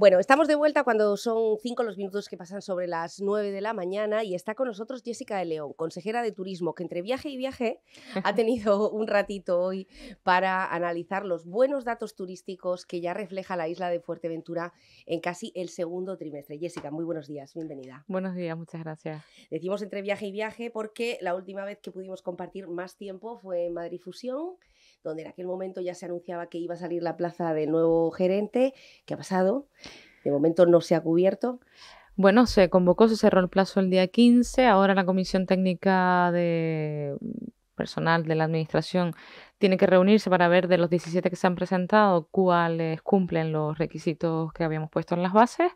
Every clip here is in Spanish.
Bueno, estamos de vuelta cuando son cinco los minutos que pasan sobre las nueve de la mañana y está con nosotros Jessica de León, consejera de turismo, que entre viaje y viaje ha tenido un ratito hoy para analizar los buenos datos turísticos que ya refleja la isla de Fuerteventura en casi el segundo trimestre. Jessica, muy buenos días, bienvenida. Buenos días, muchas gracias. Decimos entre viaje y viaje porque la última vez que pudimos compartir más tiempo fue en Madrid Fusión donde en aquel momento ya se anunciaba que iba a salir la plaza del nuevo gerente. ¿Qué ha pasado? De momento no se ha cubierto. Bueno, se convocó, se cerró el plazo el día 15, ahora la Comisión Técnica de mm, personal de la Administración tiene que reunirse para ver de los 17 que se han presentado cuáles cumplen los requisitos que habíamos puesto en las bases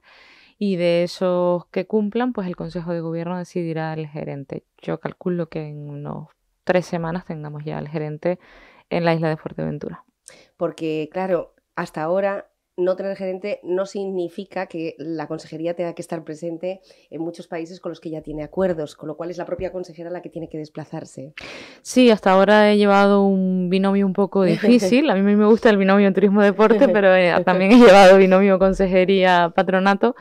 y de esos que cumplan, pues el Consejo de Gobierno decidirá el gerente. Yo calculo que en unos tres semanas tengamos ya el gerente en la isla de Fuerteventura. Porque, claro, hasta ahora no tener gerente no significa que la consejería tenga que estar presente en muchos países con los que ya tiene acuerdos, con lo cual es la propia consejera la que tiene que desplazarse. Sí, hasta ahora he llevado un binomio un poco difícil. A mí me gusta el binomio turismo-deporte, pero eh, también he llevado binomio consejería-patronato.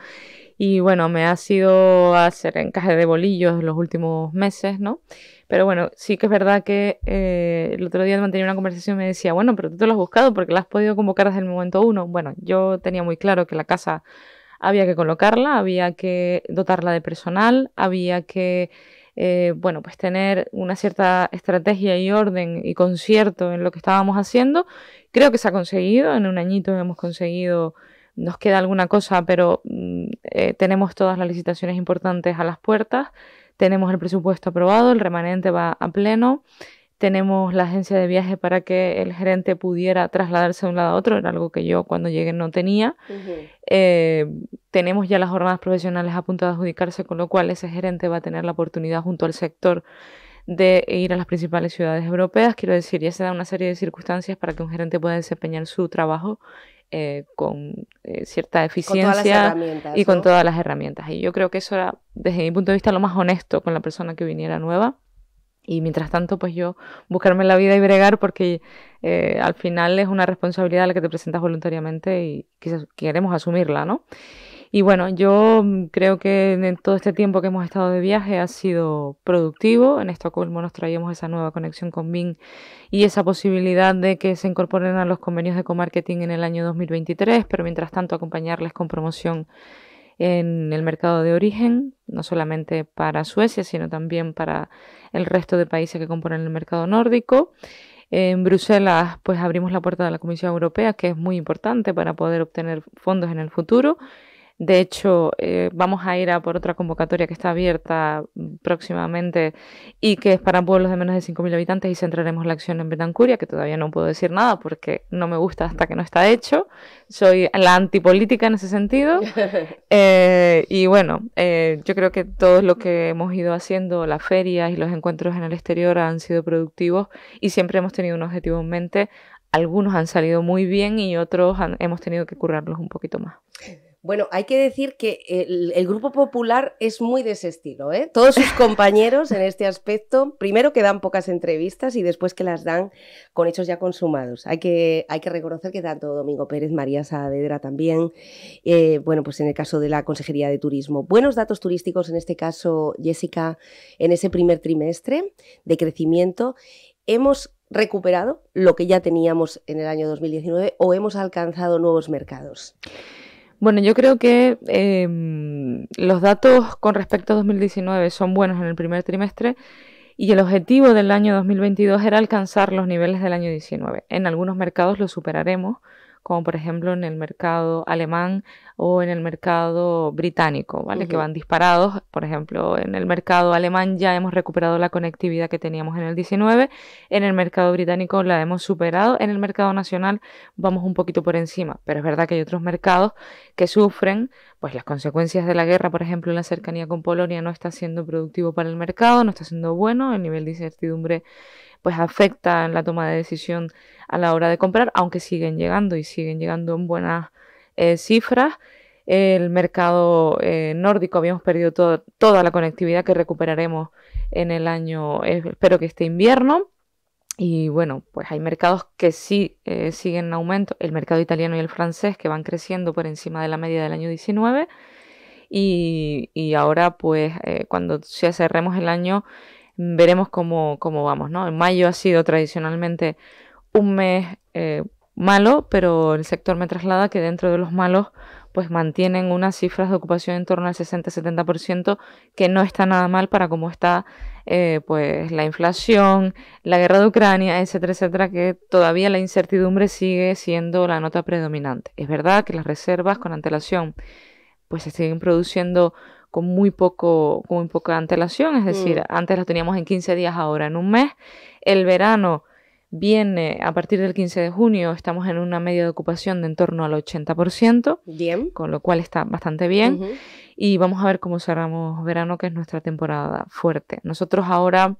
Y bueno, me ha sido hacer encaje de bolillos los últimos meses, ¿no? Pero bueno, sí que es verdad que eh, el otro día mantenía una conversación y me decía, bueno, pero tú te lo has buscado porque la has podido convocar desde el momento uno. Bueno, yo tenía muy claro que la casa había que colocarla, había que dotarla de personal, había que eh, bueno, pues tener una cierta estrategia y orden y concierto en lo que estábamos haciendo. Creo que se ha conseguido, en un añito hemos conseguido, nos queda alguna cosa, pero mm, eh, tenemos todas las licitaciones importantes a las puertas, tenemos el presupuesto aprobado, el remanente va a pleno, tenemos la agencia de viaje para que el gerente pudiera trasladarse de un lado a otro, era algo que yo cuando llegué no tenía. Eh, tenemos ya las jornadas profesionales a punto de adjudicarse, con lo cual ese gerente va a tener la oportunidad junto al sector de ir a las principales ciudades europeas. Quiero decir, ya se da una serie de circunstancias para que un gerente pueda desempeñar su trabajo eh, con eh, cierta eficiencia y con todas las herramientas. Y yo creo que eso era, desde mi punto de vista, lo más honesto con la persona que viniera nueva. Y mientras tanto, pues yo buscarme la vida y bregar porque eh, al final es una responsabilidad la que te presentas voluntariamente y quizás queremos asumirla, ¿no? Y bueno, yo mm, creo que en todo este tiempo que hemos estado de viaje ha sido productivo. En Estocolmo nos traíamos esa nueva conexión con Bing y esa posibilidad de que se incorporen a los convenios de comarketing en el año 2023, pero mientras tanto acompañarles con promoción en el mercado de origen, no solamente para Suecia, sino también para el resto de países que componen el mercado nórdico. En Bruselas, pues abrimos la puerta de la Comisión Europea, que es muy importante para poder obtener fondos en el futuro. De hecho, eh, vamos a ir a por otra convocatoria que está abierta mm, próximamente y que es para pueblos de menos de 5.000 habitantes y centraremos la acción en Betancuria, que todavía no puedo decir nada porque no me gusta hasta que no está hecho. Soy la antipolítica en ese sentido. Eh, y bueno, eh, yo creo que todo lo que hemos ido haciendo, las ferias y los encuentros en el exterior han sido productivos y siempre hemos tenido un objetivo en mente algunos han salido muy bien y otros hemos tenido que currarlos un poquito más. Bueno, hay que decir que el, Grupo Popular es muy de ese estilo. ¿eh? Todos sus compañeros en este aspecto, primero que dan pocas entrevistas y después que las dan con hechos ya consumados. Hay que, hay que reconocer que tanto Domingo Pérez, María Saavedra también, eh, bueno, pues en el caso de la Consejería de Turismo. Buenos datos turísticos, en este caso, Jessica, en ese primer trimestre de crecimiento. Hemos recuperado lo que ya teníamos en el año 2019 o hemos alcanzado nuevos mercados. Bueno, yo creo que em, los datos con respecto a 2019 son buenos en el primer trimestre y el objetivo del año 2022 era alcanzar los niveles del año 19. En algunos mercados lo superaremos, como por ejemplo en el mercado alemán o en el mercado británico, ¿vale? Que van disparados. Por ejemplo, en el mercado alemán ya hemos recuperado la conectividad que teníamos en el 19, en el mercado británico la hemos superado, en el mercado nacional vamos un poquito por encima, pero es verdad que hay otros mercados que sufren pues las consecuencias de la guerra, por ejemplo, en la cercanía con Polonia no está siendo productivo para el mercado, no está siendo bueno, el nivel de incertidumbre pues afecta en la toma de decisión a la hora de comprar, aunque siguen llegando y siguen llegando en buenas eh, cifras. El mercado eh, nórdico habíamos perdido toda la conectividad que recuperaremos en el año, eh, espero que este invierno. Y bueno, pues hay mercados que sí siguen en aumento, el mercado italiano y el francés que van creciendo por encima de la media del año 19. Y, ahora, pues cuando ya cerremos el año, veremos cómo, vamos, ¿no? En mayo ha sido tradicionalmente un mes eh, malo, pero el sector me traslada que dentro de los malos pues mantienen unas cifras de ocupación en torno al 60-70%, que no está nada mal para cómo está eh, pues la inflación, la guerra de Ucrania, etcétera, etcétera, que todavía la incertidumbre sigue siendo la nota predominante. Es verdad que las reservas con antelación pues se siguen produciendo con muy, poco, poca antelación, es decir, mm. antes lo teníamos en 15 días, ahora en un mes. El verano viene a partir del 15 de junio, estamos en una media de ocupación de en torno al 80%, bien. con lo cual está bastante bien. Y vamos a ver cómo cerramos verano, que es nuestra temporada fuerte. Nosotros ahora,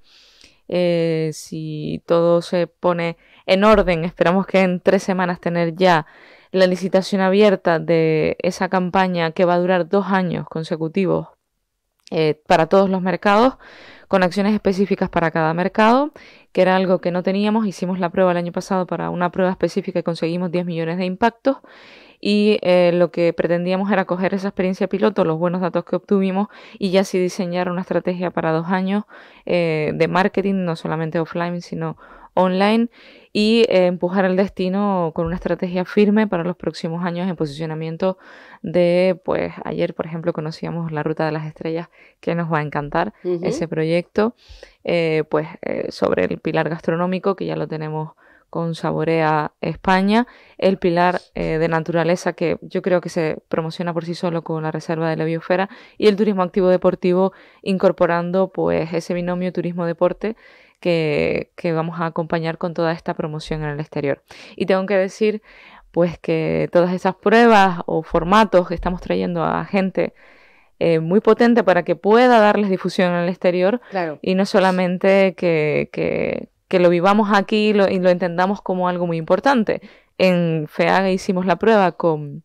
eh, si todo se pone en orden, esperamos que en tres semanas tener ya la licitación abierta de esa campaña que va a durar dos años consecutivos eh, para todos los mercados, con acciones específicas para cada mercado, que era algo que no teníamos. Hicimos la prueba el año pasado para una prueba específica y conseguimos 10 millones de impactos. Y eh, lo que pretendíamos era coger esa experiencia piloto, los buenos datos que obtuvimos y ya sí diseñar una estrategia para dos años eh, de marketing, no solamente offline, sino online y eh, empujar el destino con una estrategia firme para los próximos años en posicionamiento de, pues ayer por ejemplo conocíamos la Ruta de las Estrellas, que nos va a encantar ese proyecto, eh, pues eh, sobre el pilar gastronómico, que ya lo tenemos con Saborea España, el pilar de naturaleza que yo creo que se promociona por sí solo con la reserva de la biosfera y el turismo activo deportivo incorporando pues ese binomio turismo deporte que, vamos a acompañar con toda esta promoción en el exterior. Y tengo que decir, pues que todas esas pruebas o formatos que estamos trayendo a gente eh, muy potente para que pueda darles difusión en el exterior claro. y no solamente que, lo vivamos aquí y lo, entendamos como algo muy importante. En FEAG hicimos la prueba con,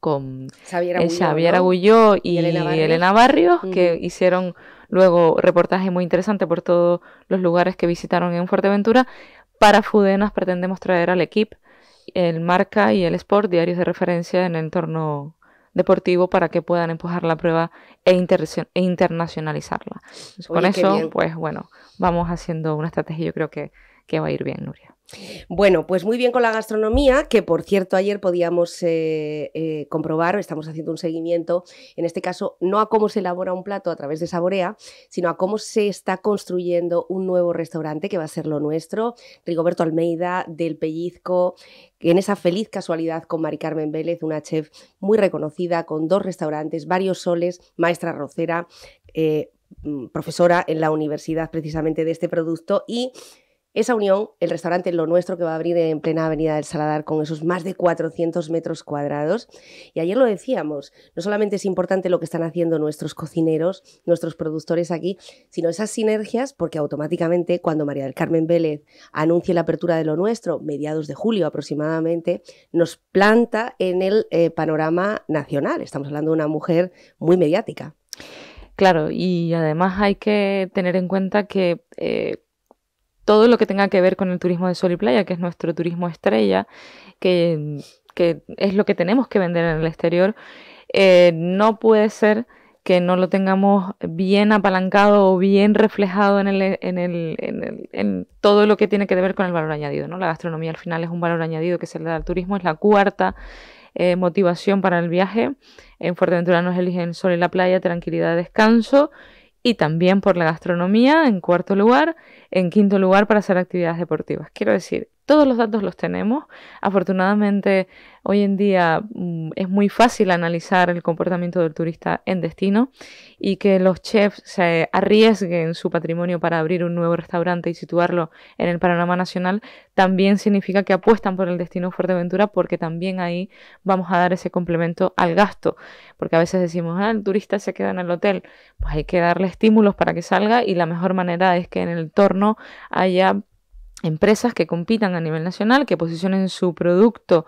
con Xavier eh, Agulló, y, Elena Barrios, que hicieron luego reportaje muy interesante por todos los lugares que visitaron en Fuerteventura. Para Fudenas pretendemos traer al equipo el Marca y el Sport, diarios de referencia en el entorno deportivo para que puedan empujar la prueba e, e internacionalizarla. con eso, pues bueno, vamos haciendo una estrategia yo creo que, que va a ir bien, Nuria. Bueno, pues muy bien con la gastronomía, que por cierto ayer podíamos eh, eh, comprobar, estamos haciendo un seguimiento, en este caso no a cómo se elabora un plato a través de Saborea, sino a cómo se está construyendo un nuevo restaurante que va a ser lo nuestro, Rigoberto Almeida del Pellizco, en esa feliz casualidad con Mari Carmen Vélez, una chef muy reconocida con dos restaurantes, varios soles, maestra rocera. Eh, mm, profesora en la universidad precisamente de este producto y esa unión, el restaurante Lo Nuestro que va a abrir en plena avenida del Saladar con esos más de 400 metros cuadrados. Y ayer lo decíamos, no solamente es importante lo que están haciendo nuestros cocineros, nuestros productores aquí, sino esas sinergias porque automáticamente cuando María del Carmen Vélez anuncie la apertura de Lo Nuestro, mediados de julio aproximadamente, nos planta en el eh, panorama nacional. Estamos hablando de una mujer muy mediática. Claro, y además hay que tener en cuenta que eh, todo lo que tenga que ver con el turismo de sol y playa, que es nuestro turismo estrella, que, es lo que tenemos que vender en el exterior, eh, no puede ser que no lo tengamos bien apalancado o bien reflejado en, el, en, todo lo que tiene que ver con el valor añadido. ¿no? La gastronomía al final es un valor añadido que se le da al turismo, es la cuarta eh, motivación para el viaje. En Fuerteventura nos eligen sol y la playa, tranquilidad, descanso y también por la gastronomía en cuarto lugar, en quinto lugar para hacer actividades deportivas. Quiero decir, todos los datos los tenemos. Afortunadamente, hoy en día mm, es muy fácil analizar el comportamiento del turista en destino y que los chefs se arriesguen su patrimonio para abrir un nuevo restaurante y situarlo en el panorama nacional también significa que apuestan por el destino Fuerteventura porque también ahí vamos a dar ese complemento al gasto. Porque a veces decimos, ah, el turista se queda en el hotel. Pues hay que darle estímulos para que salga y la mejor manera es que en el entorno haya empresas que compitan a nivel nacional, que posicionen su producto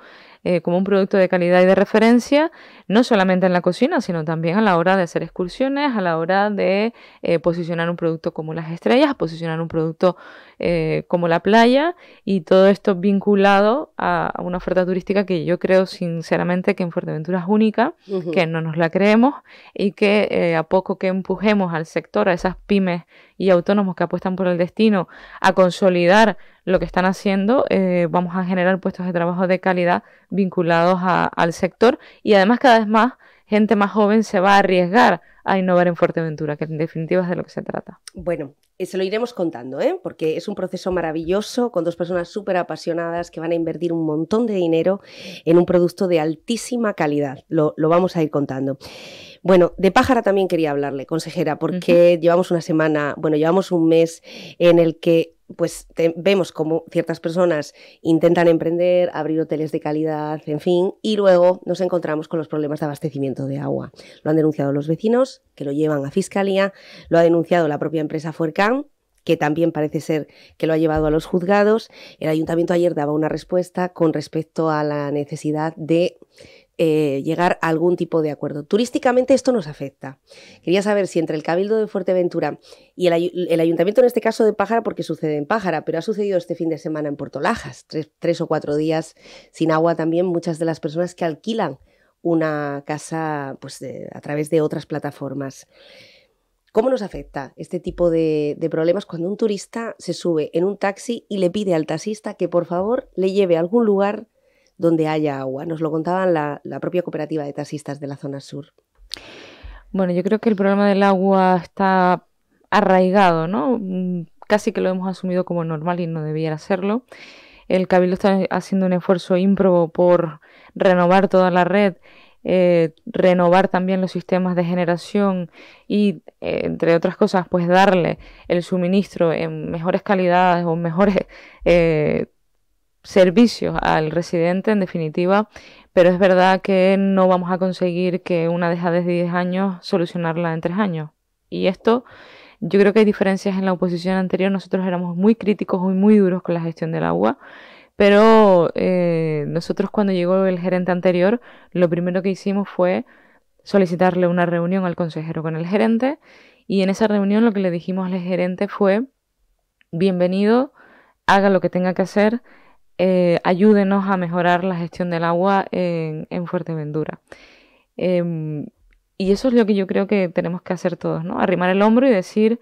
eh, como un producto de calidad y de referencia, no solamente en la cocina, sino también a la hora de hacer excursiones, a la hora de eh, posicionar un producto como las estrellas, posicionar un producto eh, como la playa y todo esto vinculado a, una oferta turística que yo creo sinceramente que en Fuerteventura es única, que no nos la creemos y que a poco que empujemos al sector, a esas pymes y autónomos que apuestan por el destino, a consolidar lo que están haciendo, eh, vamos a generar puestos de trabajo de calidad vinculados al sector y además cada vez más gente más joven se va a arriesgar a innovar en Fuerteventura, que en definitiva es de lo que se trata. Bueno, se lo iremos contando, ¿eh? porque es un proceso maravilloso con dos personas súper apasionadas que van a invertir un montón de dinero en un producto de altísima calidad. Lo, lo vamos a ir contando. Bueno, de pájara también quería hablarle, consejera, porque llevamos una semana, bueno, llevamos un mes en el que pues vemos como ciertas personas intentan emprender, abrir hoteles de calidad, en fin, y luego nos encontramos con los problemas de abastecimiento de agua. Lo han denunciado los vecinos, que lo llevan a fiscalía, lo ha denunciado la propia empresa Fuercan, que también parece ser que lo ha llevado a los juzgados. El ayuntamiento ayer daba una respuesta con respecto a la necesidad de eh, llegar a algún tipo de acuerdo. Turísticamente esto nos afecta. Quería saber si entre el Cabildo de Fuerteventura y el, Ayuntamiento, en este caso de Pájara, porque sucede en Pájara, pero ha sucedido este fin de semana en Puerto Lajas, tres, o cuatro días sin agua también, muchas de las personas que alquilan una casa pues, a través de otras plataformas. ¿Cómo nos afecta este tipo de, de, problemas cuando un turista se sube en un taxi y le pide al taxista que por favor le lleve a algún lugar donde haya agua. Nos lo contaban la, propia cooperativa de taxistas de la zona sur. Bueno, yo creo que el problema del agua está arraigado, ¿no? Mm, casi que lo hemos asumido como normal y no debiera serlo. El Cabildo está haciendo un esfuerzo ímprobo por renovar toda la red, eh, renovar también los sistemas de generación y, eh, entre otras cosas, pues darle el suministro en mejores calidades o mejores eh, servicios al residente, en definitiva, pero es verdad que no vamos a conseguir que una deja de 10 años solucionarla en 3 años. Y esto, yo creo que hay diferencias en la oposición anterior. Nosotros éramos muy críticos y muy duros con la gestión del agua, pero eh, nosotros cuando llegó el gerente anterior, lo primero que hicimos fue solicitarle una reunión al consejero con el gerente y en esa reunión lo que le dijimos al gerente fue, bienvenido, haga lo que tenga que hacer, eh, ayúdenos a mejorar la gestión del agua en, Fuerteventura. Em, y eso es lo que yo creo que tenemos que hacer todos, ¿no? Arrimar el hombro y decir,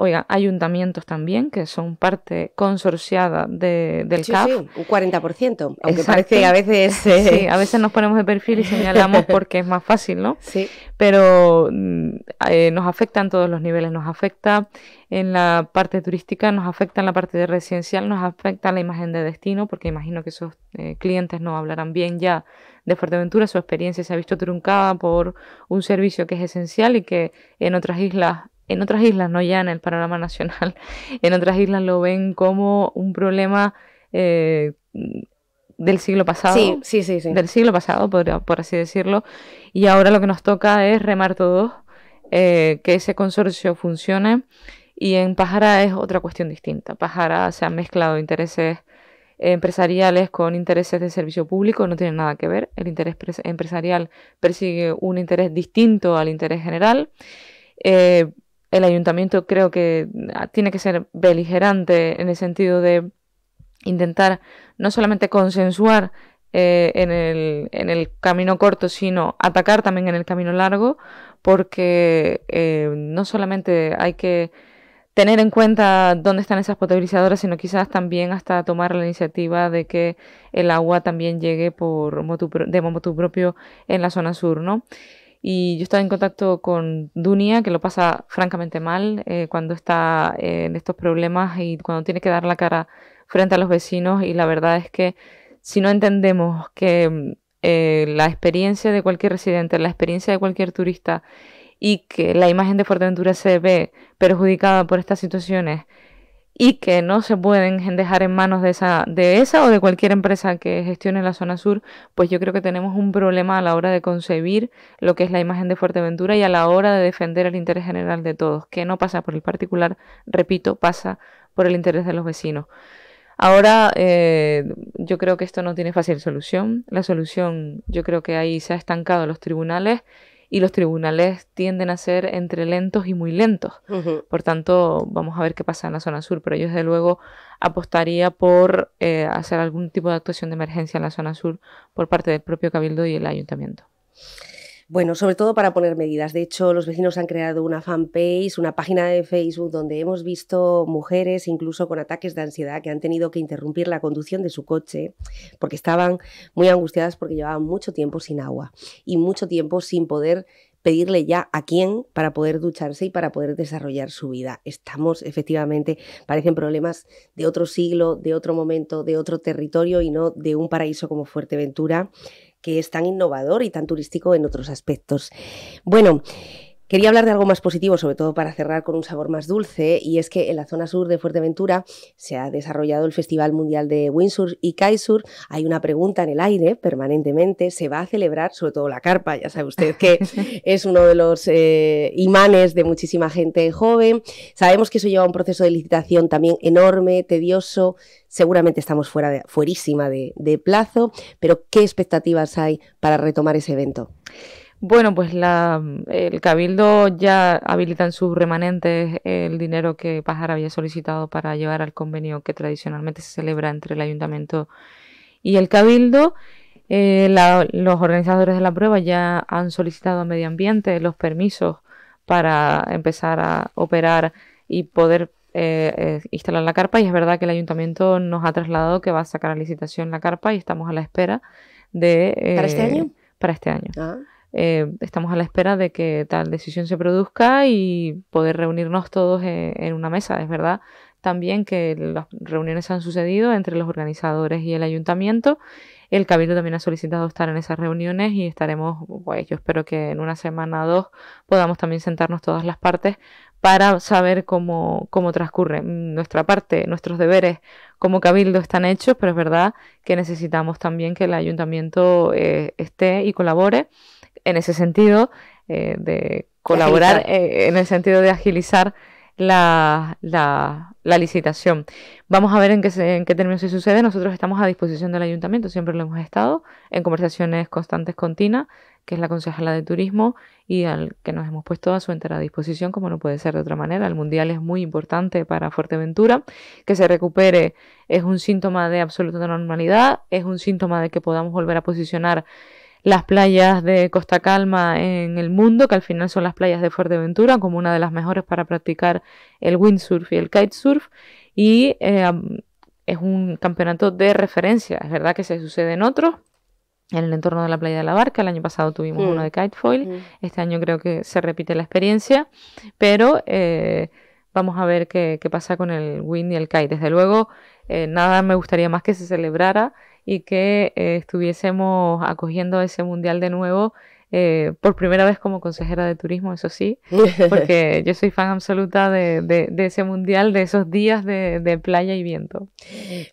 oiga, ayuntamientos también, que son parte consorciada del sí, Sí, un 40%, aunque parece a veces... Sí, a eh, veces nos ponemos de perfil y señalamos porque es más fácil, ¿no? Sí. Pero mm, eh, nos afecta en todos los niveles, nos afecta en la parte turística, nos afecta en la parte de residencial, nos afecta en la imagen de destino, porque imagino que esos eh, clientes no hablarán bien ya de Fuerteventura, su experiencia se ha visto truncada por un servicio que es esencial y que en otras islas en otras islas, no ya en el panorama nacional, en otras islas lo ven como un problema eh, del siglo pasado. Del siglo pasado, por, así decirlo. Y ahora lo que nos toca es remar todos, eh, que ese consorcio funcione. Y en Pájara es otra cuestión distinta. Pájara se ha mezclado intereses eh, empresariales con intereses de servicio público no tiene nada que ver. El interés empresarial persigue un interés distinto al interés general el ayuntamiento creo que ah, tiene que ser beligerante en el sentido de intentar no solamente consensuar eh, en, el, camino corto, sino atacar también en el camino largo, porque eh, no solamente hay que tener en cuenta dónde están esas potabilizadoras, sino quizás también hasta tomar la iniciativa de que el agua también llegue por de Momotu propio en la zona sur, ¿no? y yo estaba en contacto con Dunia, que lo pasa francamente mal eh, cuando está en estos problemas y cuando tiene que dar la cara frente a los vecinos y la verdad es que si no entendemos que eh, la experiencia de cualquier residente, la experiencia de cualquier turista y que la imagen de Fuerteventura se ve perjudicada por estas situaciones, y que no se pueden dejar en manos de esa, de esa o de cualquier empresa que gestione la zona sur, pues yo creo que tenemos un problema a la hora de concebir lo que es la imagen de Fuerteventura y a la hora de defender el interés general de todos, que no pasa por el particular, repito, pasa por el interés de los vecinos. Ahora eh, yo creo que esto no tiene fácil solución. La solución yo creo que ahí se ha estancado los tribunales y los tribunales tienden a ser entre lentos y muy lentos. Por tanto, vamos a ver qué pasa en la zona sur, pero yo desde luego apostaría por eh, hacer algún tipo de actuación de emergencia en la zona sur por parte del propio Cabildo y el ayuntamiento. Bueno, sobre todo para poner medidas. De hecho, los vecinos han creado una fanpage, una página de Facebook donde hemos visto mujeres incluso con ataques de ansiedad que han tenido que interrumpir la conducción de su coche porque estaban muy angustiadas porque llevaban mucho tiempo sin agua y mucho tiempo sin poder pedirle ya a quién para poder ducharse y para poder desarrollar su vida. Estamos, efectivamente, parecen problemas de otro siglo, de otro momento, de otro territorio y no de un paraíso como Fuerteventura, que es tan innovador y tan turístico en otros aspectos. Bueno, Quería hablar de algo más positivo, sobre todo para cerrar con un sabor más dulce, y es que en la zona sur de Fuerteventura se ha desarrollado el Festival Mundial de Windsurf y Kaisur. Hay una pregunta en el aire permanentemente, se va a celebrar, sobre todo la carpa, ya sabe usted que es uno de los eh, imanes de muchísima gente joven. Sabemos que eso lleva un proceso de licitación también enorme, tedioso, seguramente estamos fuera de plazo, pero ¿qué expectativas hay para retomar ese evento? Bueno, pues el Cabildo ya habilita en sus remanentes el dinero que Pajar había solicitado para llevar al convenio que tradicionalmente se celebra entre el Ayuntamiento y el Cabildo. Eh, los organizadores de la prueba ya han solicitado a Medio Ambiente los permisos para empezar a operar y poder eh, eh, instalar la carpa. Y es verdad que el Ayuntamiento nos ha trasladado que va a sacar a licitación la carpa y estamos a la espera de... ¿Para este año? Para este año. Ah. Eh, estamos a la espera de que tal decisión se produzca y poder reunirnos todos en, una mesa. Es verdad también que las reuniones han sucedido entre los organizadores y el ayuntamiento. El Cabildo también ha solicitado estar en esas reuniones y estaremos, yo espero que en una semana o dos podamos también sentarnos todas las partes para saber cómo, cómo transcurre nuestra parte, nuestros deberes como cabildo están hechos, pero es verdad que necesitamos también que el ayuntamiento eh, esté y colabore en ese sentido, eh, de colaborar eh, en el sentido de agilizar la, licitación. Vamos a ver en qué, en qué términos se sucede. Nosotros estamos a disposición del ayuntamiento, siempre lo hemos estado, en conversaciones constantes con Tina, que es la concejala de turismo, y al que nos hemos puesto a su entera disposición, como no puede ser de otra manera. El Mundial es muy importante para Fuerteventura. Que se recupere es un síntoma de absoluta normalidad, es un síntoma de que podamos volver a posicionar las playas de Costa Calma en el mundo, que al final son las playas de Fuerteventura, como una de las mejores para practicar el windsurf y el kitesurf. Y eh, es un campeonato de referencia, es verdad que se sucede en otros, en el entorno de la playa de la Barca. El año pasado tuvimos uno mm. de kitefoil, mm. este año creo que se repite la experiencia, pero eh, vamos a ver qué, qué, pasa con el wind y el kite. Desde luego, eh, nada me gustaría más que se celebrara y que eh, estuviésemos acogiendo ese mundial de nuevo eh, por primera vez como consejera de turismo, eso sí, porque yo soy fan absoluta de, ese mundial, de esos días de, playa y viento.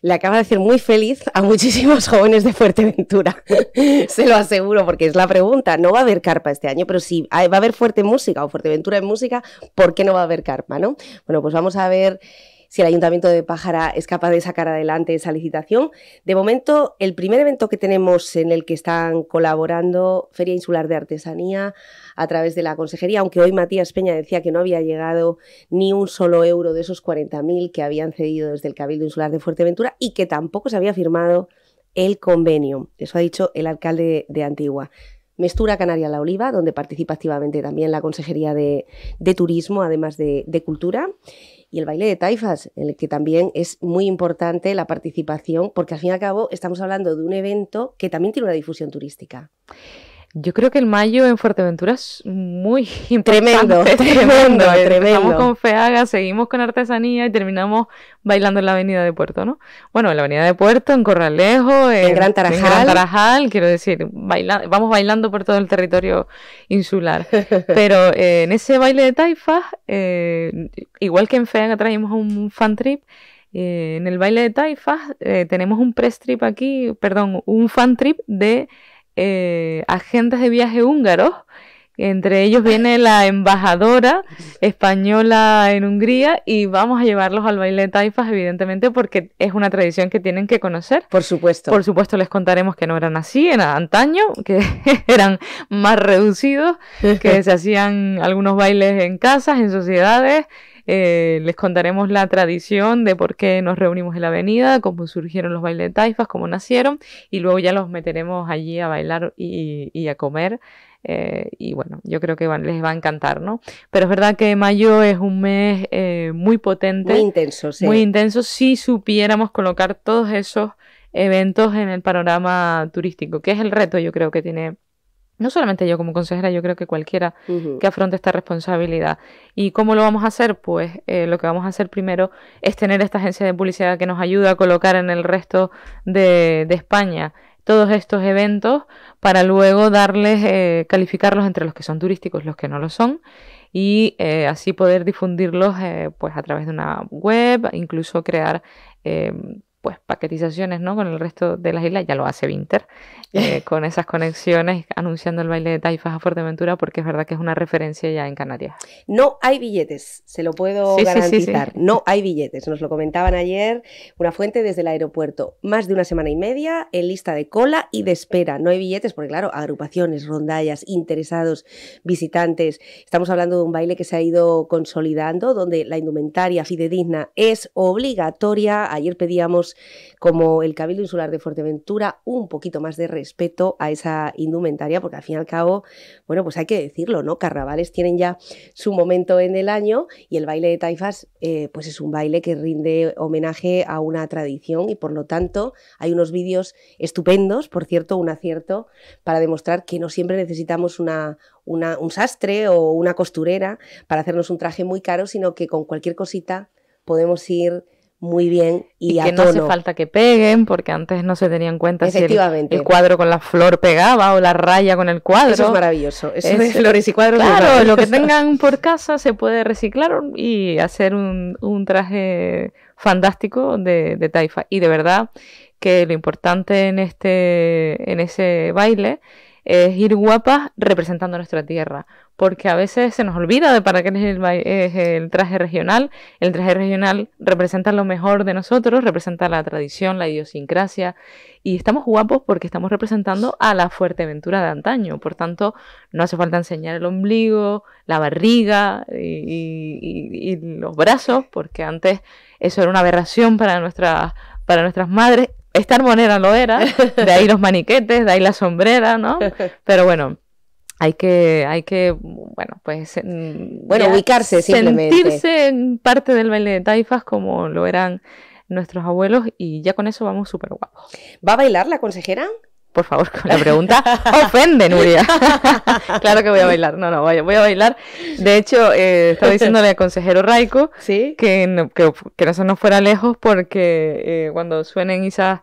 Le acaba de decir muy feliz a muchísimos jóvenes de Fuerteventura, se lo aseguro, porque es la pregunta. No va a haber carpa este año, pero si va a haber fuerte música o Fuerteventura en música, ¿por qué no va a haber carpa? ¿no? Bueno, pues vamos a ver si el Ayuntamiento de Pájara es capaz de sacar adelante esa licitación. De momento, el primer evento que tenemos en el que están colaborando Feria Insular de Artesanía a través de la Consejería, aunque hoy Matías Peña decía que no había llegado ni un solo euro de esos 40.000 que habían cedido desde el Cabildo Insular de Fuerteventura y que tampoco se había firmado el convenio. Eso ha dicho el alcalde de Antigua. Mestura Canaria La Oliva, donde participa activamente también la Consejería de, Turismo, además de, de Cultura. Y el baile de taifas, en el que también es muy importante la participación, porque al fin y al cabo estamos hablando de un evento que también tiene una difusión turística. Yo creo que el mayo en Fuerteventura es muy importante. Tremendo, tremendo, tremendo. Estamos con Feaga, seguimos con artesanía y terminamos bailando en la Avenida de Puerto, ¿no? Bueno, en la Avenida de Puerto, en Corralejo, en, Gran Tarajal. quiero decir, vamos bailando por todo el territorio insular. Pero eh, en ese baile de taifas, eh, igual que en Feaga traemos un fan trip, eh, en el baile de taifas tenemos un pre trip aquí, perdón, un fan trip de eh, agentes de viaje húngaros. Entre ellos viene la embajadora española en Hungría y vamos a llevarlos al baile de taifas, evidentemente, porque es una tradición que tienen que conocer. Por supuesto. Por supuesto les contaremos que no eran así, en antaño, que eran más reducidos, que se hacían algunos bailes en casas, en sociedades, eh, les contaremos la tradición de por qué nos reunimos en la avenida, cómo surgieron los bailes de taifas, cómo nacieron, y luego ya los meteremos allí a bailar y, a comer. Eh, y bueno, yo creo que les va a encantar, ¿no? Pero es verdad que mayo es un mes eh, muy potente. Muy intenso, sí. Muy intenso si supiéramos colocar todos esos eventos en el panorama turístico, que es el reto yo creo que tiene no solamente yo como consejera, yo creo que cualquiera que afronte esta responsabilidad. ¿Y cómo lo vamos a hacer? Pues eh, lo que vamos a hacer primero es tener esta agencia de publicidad que nos ayuda a colocar en el resto de, España todos estos eventos para luego darles, eh, calificarlos entre los que son turísticos y los que no lo son y eh, así poder difundirlos pues a través de una web, incluso crear em, pues paquetizaciones ¿no? con el resto de las islas, ya lo hace Winter, eh, con esas conexiones, anunciando el baile de Taifas a Fuerteventura, porque es verdad que es una referencia ya en Canarias. No hay billetes, se lo puedo garantizar, no hay billetes, nos lo comentaban ayer una fuente desde el aeropuerto, más de una semana y media en lista de cola y de espera, no hay billetes porque claro, agrupaciones, rondallas, interesados, visitantes, estamos hablando de un baile que se ha ido consolidando, donde la indumentaria fidedigna es obligatoria, ayer pedíamos como el Cabildo Insular de Fuerteventura, un poquito más de respeto a esa indumentaria, porque al fin y al cabo, bueno, pues hay que decirlo, ¿no? Carnavales tienen ya su momento en el año y el baile de taifas, eh, pues es un baile que rinde homenaje a una tradición y por lo tanto hay unos vídeos estupendos, por cierto, un acierto para demostrar que no siempre necesitamos un sastre o una costurera para hacernos un traje muy caro, sino que con cualquier cosita podemos ir muy bien y, que no hace falta que peguen porque antes no se tenían cuenta si el, cuadro con la flor pegaba o la raya con el cuadro eso es maravilloso flores y cuadros claro lo que tengan por casa se puede reciclar y hacer un, traje fantástico de, de, taifa y de verdad que lo importante en este en ese baile es ir guapas representando nuestra tierra porque a veces se nos olvida de para qué es el, traje regional. El traje regional representa lo mejor de nosotros, representa la tradición, la idiosincrasia, y estamos guapos porque estamos representando a la Fuerteventura de antaño. Por tanto, no hace falta enseñar el ombligo, la barriga y, los brazos, porque antes eso era una aberración para, para nuestras madres. Esta armonera lo era, de ahí los maniquetes, de ahí la sombrera, ¿no? Pero bueno, hay que, hay que, bueno, pues... Mm, bueno, ubicarse simplemente. Sentirse en parte del baile de taifas como lo eran nuestros abuelos y ya con eso vamos súper guapos. ¿Va a bailar la consejera? Por favor, con la pregunta ofende, Nuria. claro que voy a bailar, no, no, voy, a bailar. De hecho, eh, estaba diciéndole al consejero Raico que, no, que, eso no fuera lejos porque eh, cuando suenen esas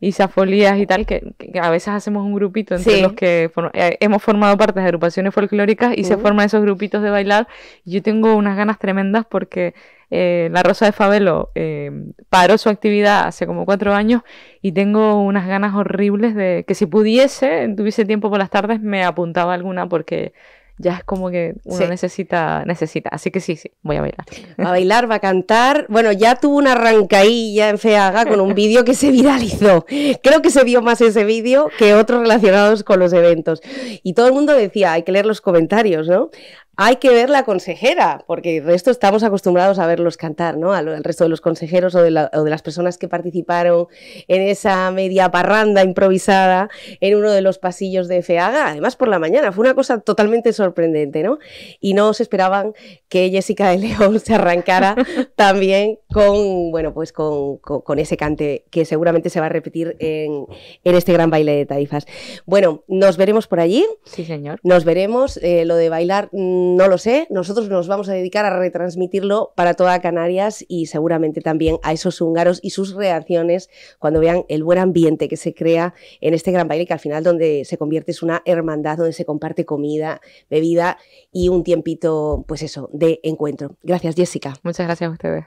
y safolías y tal, que, a veces hacemos un grupito entre los que eh, hemos formado parte de agrupaciones folclóricas y se forman esos grupitos de bailar. Yo tengo unas ganas tremendas porque eh, La Rosa de Fabelo eh, paró su actividad hace como cuatro años y tengo unas ganas horribles de que si pudiese, tuviese tiempo por las tardes, me apuntaba alguna porque ya es como que uno necesita, necesita. Así que sí, sí, voy a bailar. Va a bailar, va a cantar. Bueno, ya tuvo una arrancailla en Feaga con un vídeo que se viralizó. Creo que se vio más ese vídeo que otros relacionados con los eventos. Y todo el mundo decía, hay que leer los comentarios, ¿no? hay que ver la consejera, porque el resto estamos acostumbrados a verlos cantar, ¿no? Al, resto de los consejeros o de, las personas que participaron en esa media parranda improvisada en uno de los pasillos de FEAGA, además por la mañana. Fue una cosa totalmente sorprendente, ¿no? Y no os esperaban que Jessica de León se arrancara también con, bueno, pues con, ese cante que seguramente se va a repetir en, este gran baile de taifas. Bueno, nos veremos por allí. Sí, señor. Nos veremos. Eh, lo de bailar. Mm, no lo sé, nosotros nos vamos a dedicar a retransmitirlo para toda Canarias y seguramente también a esos húngaros y sus reacciones cuando vean el buen ambiente que se crea en este gran baile que al final donde se convierte es una hermandad donde se comparte comida, bebida y un tiempito, pues eso, de encuentro. Gracias, Jessica. Muchas gracias a ustedes.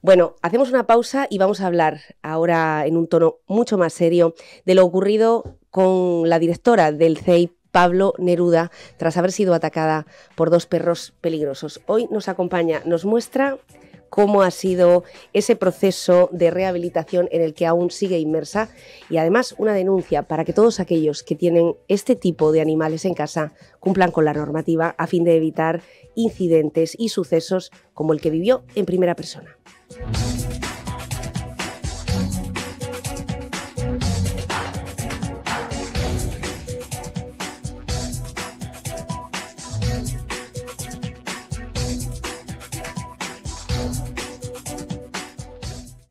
Bueno, hacemos una pausa y vamos a hablar ahora en un tono mucho más serio de lo ocurrido con la directora del CEIP Pablo Neruda tras haber sido atacada por dos perros peligrosos. Hoy nos acompaña, nos muestra cómo ha sido ese proceso de rehabilitación en el que aún sigue inmersa y además una denuncia para que todos aquellos que tienen este tipo de animales en casa cumplan con la normativa a fin de evitar incidentes y sucesos como el que vivió en primera persona.